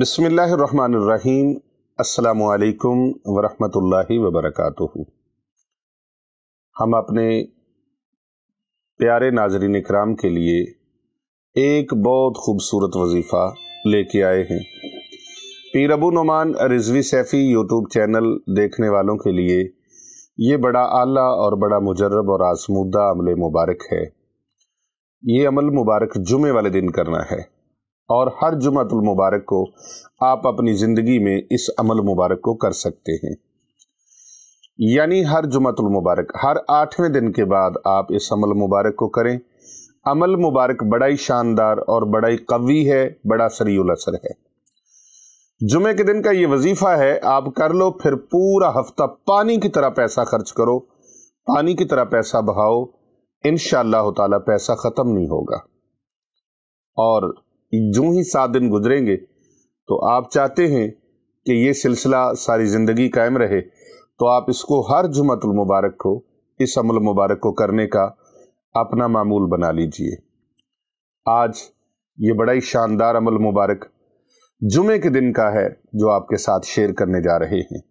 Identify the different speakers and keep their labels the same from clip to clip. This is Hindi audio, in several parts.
Speaker 1: बसमीम् अल्लाम वरहमतुल्लाहि वबरक हम अपने प्यारे नाजरीन कराम के लिए एक बहुत खूबसूरत वजीफ़ा लेके आए हैं पीर अबू नुमान रिजवी सैफ़ी यूट्यूब चैनल देखने वालों के लिए ये बड़ा आला और बड़ा मुजरब और आसमुदा अमल मुबारक है ये अमल मुबारक जुमे वाले दिन करना है और हर जुमतुल मुबारक को आप अपनी ज़िंदगी में इस अमल मुबारक को कर सकते हैं यानी हर जुमतुल मुबारक हर आठवें दिन के बाद आप इस अमल मुबारक को करें अमल मुबारक बड़ा ही शानदार और बड़ा ही कवी है बड़ा सरील असर है जुमे के दिन का ये वजीफ़ा है आप कर लो फिर पूरा हफ्ता पानी की तरह पैसा खर्च करो पानी की तरह पैसा बहाओ इन शाह पैसा ख़त्म नहीं होगा और जो ही सात दिन गुजरेंगे तो आप चाहते हैं कि ये सिलसिला सारी ज़िंदगी कायम रहे तो आप इसको हर जुमतुल मुबारक को इस अमल मुबारक को करने का अपना मामूल बना लीजिए आज ये बड़ा ही शानदार अमल मुबारक जुमे के दिन का है जो आपके साथ शेयर करने जा रहे हैं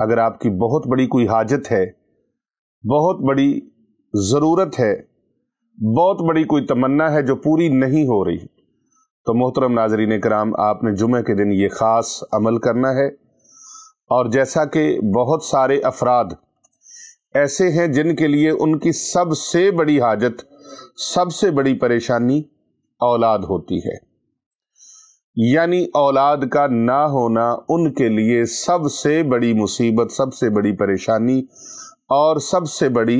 Speaker 1: अगर आपकी बहुत बड़ी कोई हाजत है बहुत बड़ी ज़रूरत है बहुत बड़ी कोई तमन्ना है जो पूरी नहीं हो रही तो मोहतरम नाजरीन कराम आपने जुमे के दिन ये ख़ास अमल करना है और जैसा कि बहुत सारे अफराद ऐसे हैं जिनके लिए उनकी सबसे बड़ी हाजत सबसे बड़ी परेशानी औलाद होती है यानी औलाद का ना होना उनके लिए सबसे बड़ी मुसीबत सबसे बड़ी परेशानी और सबसे बड़ी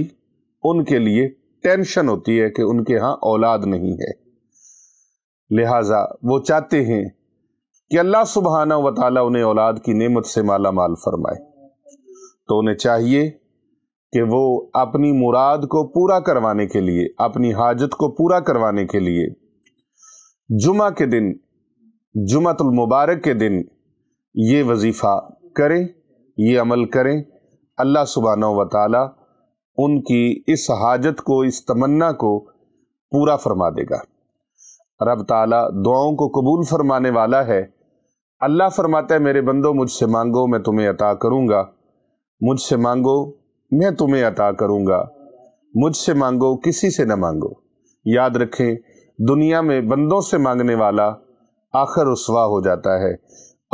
Speaker 1: उनके लिए टेंशन होती है कि उनके यहाँ औलाद नहीं है लिहाजा वो चाहते हैं कि अल्लाह सुबहाना व ताली उन्हें औलाद की नेमत से माला माल फरमाए तो उन्हें चाहिए कि वो अपनी मुराद को पूरा करवाने के लिए अपनी हाजत को पूरा करवाने के लिए जुमा के दिन जुमतुल मुबारक के दिन ये वजीफ़ा करें ये अमल करें अल्लाह सुबहाना व ताली उनकी इस हाजत को इस तमन्ना को पूरा फरमा देगा रब ताला दुआओं को कबूल फरमाने वाला है अल्लाह फरमाता है मेरे बंदो मुझसे मांगो मैं तुम्हें अता करूँगा मुझसे मांगो मैं तुम्हें अता करूँगा मुझसे मांगो किसी से न मांगो याद रखें दुनिया में बंदों से मांगने वाला आखिर रसवा हो जाता है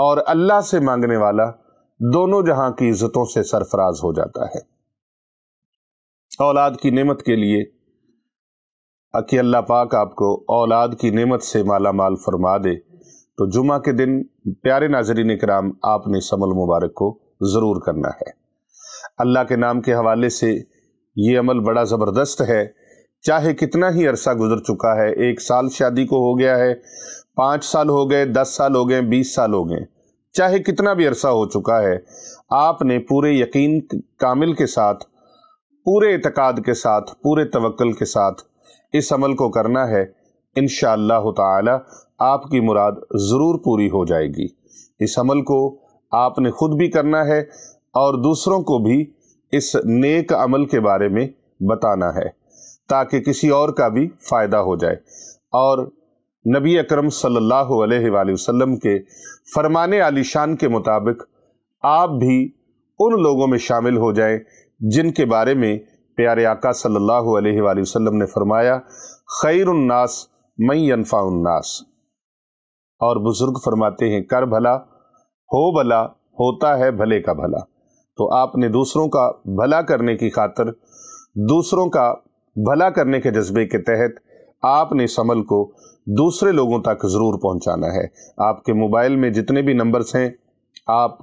Speaker 1: और अल्लाह से मांगने वाला दोनों जहां की इज्जतों से सरफराज हो जाता है औलाद की नेमत के लिए अकी अल्लाह पाक आपको औलाद की नेमत से माला माल फरमा दे तो जुमा के दिन प्यारे नाजरीन कराम आपने समल मुबारक को ज़रूर करना है अल्लाह के नाम के हवाले से ये अमल बड़ा ज़बरदस्त है चाहे कितना ही अरसा गुजर चुका है एक साल शादी को हो गया है पाँच साल हो गए दस साल हो गए बीस साल हो गए चाहे कितना भी अरसा हो चुका है आपने पूरे यकीन कामिल के साथ पूरे इतकाद के साथ पूरे तवक्ल के साथ इस अमल को करना है इन ताला आपकी मुराद ज़रूर पूरी हो जाएगी इस अमल को आपने खुद भी करना है और दूसरों को भी इस नेक अमल के बारे में बताना है ताकि किसी और का भी फ़ायदा हो जाए और नबी अकरम सल्लल्लाहु अलैहि वसल्लम के फरमाने आलीशान के मुताबिक आप भी उन लोगों में शामिल हो जाएं जिनके बारे में प्यारे आका सल्लल्लाहु अलैहि वसल्लम ने फरमाया खैरनास मई अनफाउन्नास और बुज़ुर्ग फरमाते हैं कर भला हो भला होता है भले का भला तो आपने दूसरों का भला करने की खातर दूसरों का भला करने के जज्बे के तहत आपने इस अमल को दूसरे लोगों तक ज़रूर पहुंचाना है आपके मोबाइल में जितने भी नंबर्स हैं आप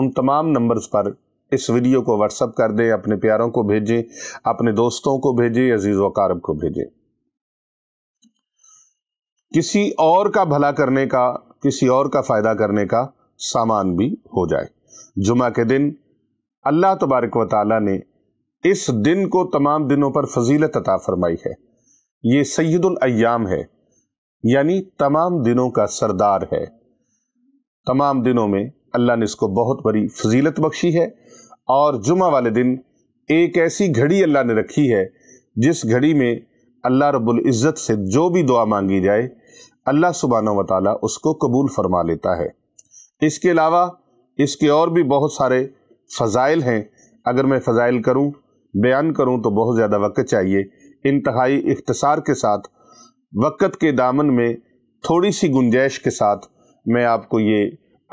Speaker 1: उन तमाम नंबर्स पर इस वीडियो को व्हाट्सअप कर दें अपने प्यारों को भेजें अपने दोस्तों को भेजें अजीज़ वकारब को भेजें किसी और का भला करने का किसी और का फ़ायदा करने का सामान भी हो जाए जुमा के दिन अल्लाह तबारक व ताली ने इस दिन को तमाम दिनों पर फजीलत अता फरमाई है ये सैदुलयाम है यानी तमाम दिनों का सरदार है तमाम दिनों में अल्लाह ने इसको बहुत बड़ी फजीलत बख्शी है और जुमा वाले दिन एक ऐसी घड़ी अल्लाह ने रखी है जिस घड़ी में अल्लाह रब्बुल इज़्ज़त से जो भी दुआ मांगी जाए अल्लाह सुबहाना व उसको कबूल फरमा लेता है इसके अलावा इसके और भी बहुत सारे फ़ज़ाइल हैं अगर मैं फ़ज़ाइल करूँ बयान करूँ तो बहुत ज़्यादा वक्त चाहिए इंतहाई इख्तसार के साथ वक्त के दामन में थोड़ी सी गुंजाइश के साथ मैं आपको ये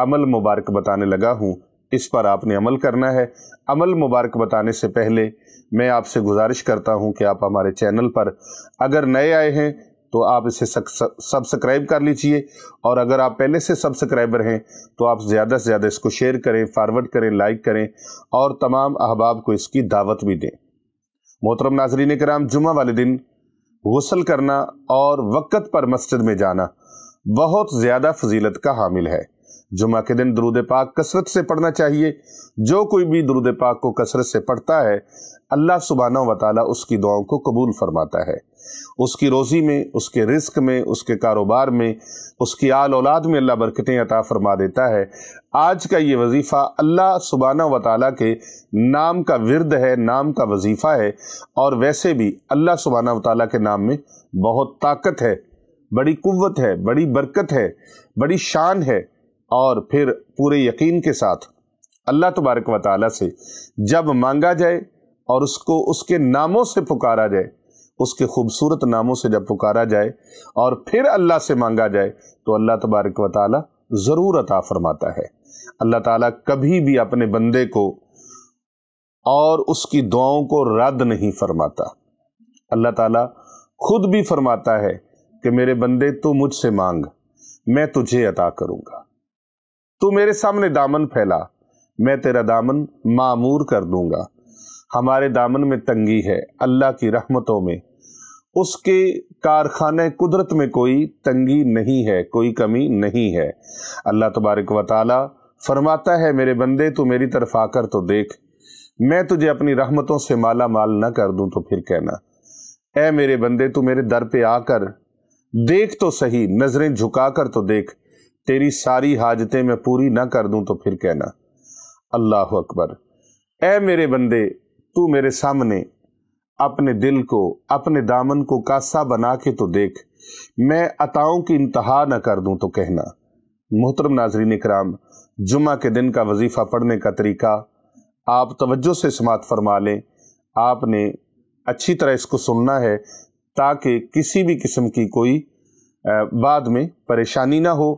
Speaker 1: अमल मुबारक बताने लगा हूँ इस पर आपने अमल करना है अमल मुबारक बताने से पहले मैं आपसे गुजारिश करता हूँ कि आप हमारे चैनल पर अगर नए आए हैं तो आप इसे सब्सक्राइब कर लीजिए और अगर आप पहले से सब्सक्राइबर हैं तो आप ज़्यादा से ज़्यादा इसको शेयर करें फारवर्ड करें लाइक करें और तमाम अहबाब को इसकी दावत भी दें मोहतरम नाजरीन कराम जुम्मे वाले दिन गसल करना और वक़्त पर मस्जिद में जाना बहुत ज़्यादा फजीलत का हामिल है जुमा के दिन दरूद पाक कसरत से पढ़ना चाहिए जो कोई भी दरूद पाक को कसरत से पढ़ता है अल्लाह सुबहाना वाली उसकी दुआओं को कबूल फरमाता है उसकी रोज़ी में उसके रिस्क में उसके कारोबार में उसकी आल औलाद में अल्लाह बरकतें अता फरमा देता है आज का ये वजीफ़ा अल्लाह सुबहाना वाली के नाम का विरद है नाम का वजीफ़ा है और वैसे भी अल्लाह सुबहाना वाली के नाम में बहुत ताकत है बड़ी कुवत है बड़ी बरकत है बड़ी शान है और फिर पूरे यकीन के साथ अल्लाह तबारक व ताली से जब मांगा जाए और उसको उसके नामों से पुकारा जाए उसके खूबसूरत नामों से जब पुकारा जाए और फिर अल्लाह से मांगा जाए तो अल्लाह तबारक व ताली ज़रूर अता फरमाता है अल्लाह ताला कभी भी अपने बंदे को और उसकी दुआओं को रद्द नहीं फरमाता अल्लाह ताला खुद भी फरमाता है कि मेरे बंदे तो मुझसे मांग मैं तुझे अता करूँगा तू मेरे सामने दामन फैला मैं तेरा दामन मामूर कर दूंगा हमारे दामन में तंगी है अल्लाह की रहमतों में उसके कारखाने कुदरत में कोई तंगी नहीं है कोई कमी नहीं है अल्लाह तबारक व फरमाता है मेरे बंदे तू मेरी तरफ आकर तो देख मैं तुझे अपनी रहमतों से माला माल ना कर दूं तो फिर कहना ऐ मेरे बंदे तू मेरे दर पे आकर देख तो सही नज़रें झुका कर तो देख तेरी सारी हाजतें मैं पूरी ना कर दूं तो फिर कहना अल्लाह अकबर ए मेरे बंदे तू मेरे सामने अपने दिल को अपने दामन को कासा बना के तो देख मैं अताओं की इंतहा न कर दूं तो कहना मोहतरम नाजरीन कराम जुमा के दिन का वजीफ़ा पढ़ने का तरीका आप तवज्जो से समात फरमा लें आपने अच्छी तरह इसको सुनना है ताकि किसी भी किस्म की कोई बाद में परेशानी ना हो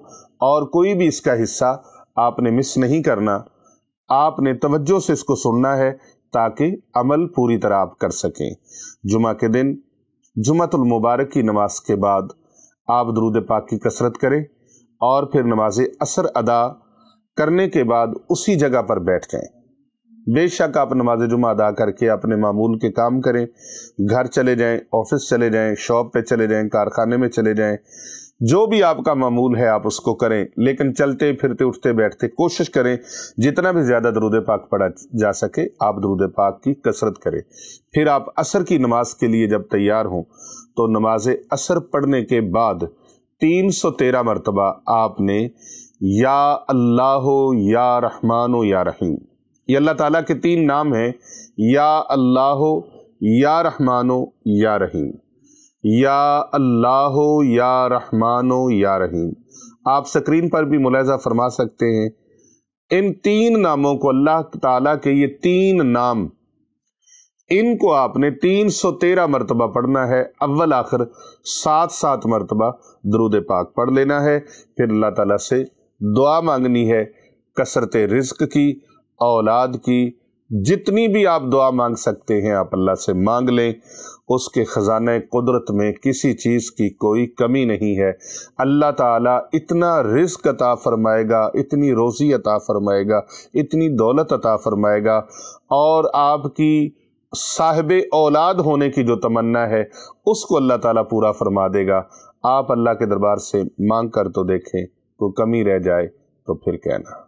Speaker 1: और कोई भी इसका हिस्सा आपने मिस नहीं करना आपने तवज्जो से इसको सुनना है ताकि अमल पूरी तरह आप कर सकें जुमा के दिन जुमतुल मुबारक की नमाज के बाद आप दरूद पाक की कसरत करें और फिर नमाज असर अदा करने के बाद उसी जगह पर बैठ जाएं बेशक आप नमाज जुमा अदा करके अपने मामूल के काम करें घर चले जाएं ऑफिस चले जाएं शॉप पे चले जाएं कारखाने में चले जाएं जो भी आपका मामूल है आप उसको करें लेकिन चलते फिरते उठते बैठते कोशिश करें जितना भी ज़्यादा दरूद पाक पढ़ा जा सके आप दरूद पाक की कसरत करें फिर आप असर की नमाज के लिए जब तैयार हों तो नमाज असर पढ़ने के बाद तीन सौ तेरह मरतबा आपने या अल्लाह या रहमान या रहीम ये अल्लाह ताला के तीन नाम हैं या अल्लाह या रहमानो या रहीम या अल्लाह या रहमानो या रहीम आप स्क्रीन पर भी मुलाजा फरमा सकते हैं इन तीन नामों को अल्लाह ताला के ये तीन नाम इनको आपने तीन सौ तेरह मरतबा पढ़ना है अव्वल आखिर सात सात मरतबा दरुद पाक पढ़ लेना है फिर अल्लाह ताला से दुआ मांगनी है कसरत रिज्क की औलाद की जितनी भी आप दुआ मांग सकते हैं आप अल्लाह से मांग लें उसके ख़जाने कुदरत में किसी चीज़ की कोई कमी नहीं है अल्लाह ताला इतना रिस्क अता फरमाएगा इतनी रोज़ी अता फरमाएगा इतनी दौलत अता फरमाएगा और आपकी साहिब औलाद होने की जो तमन्ना है उसको अल्लाह ताला पूरा फरमा देगा आप अल्लाह के दरबार से मांग कर तो देखें कोई कमी रह जाए तो फिर कहना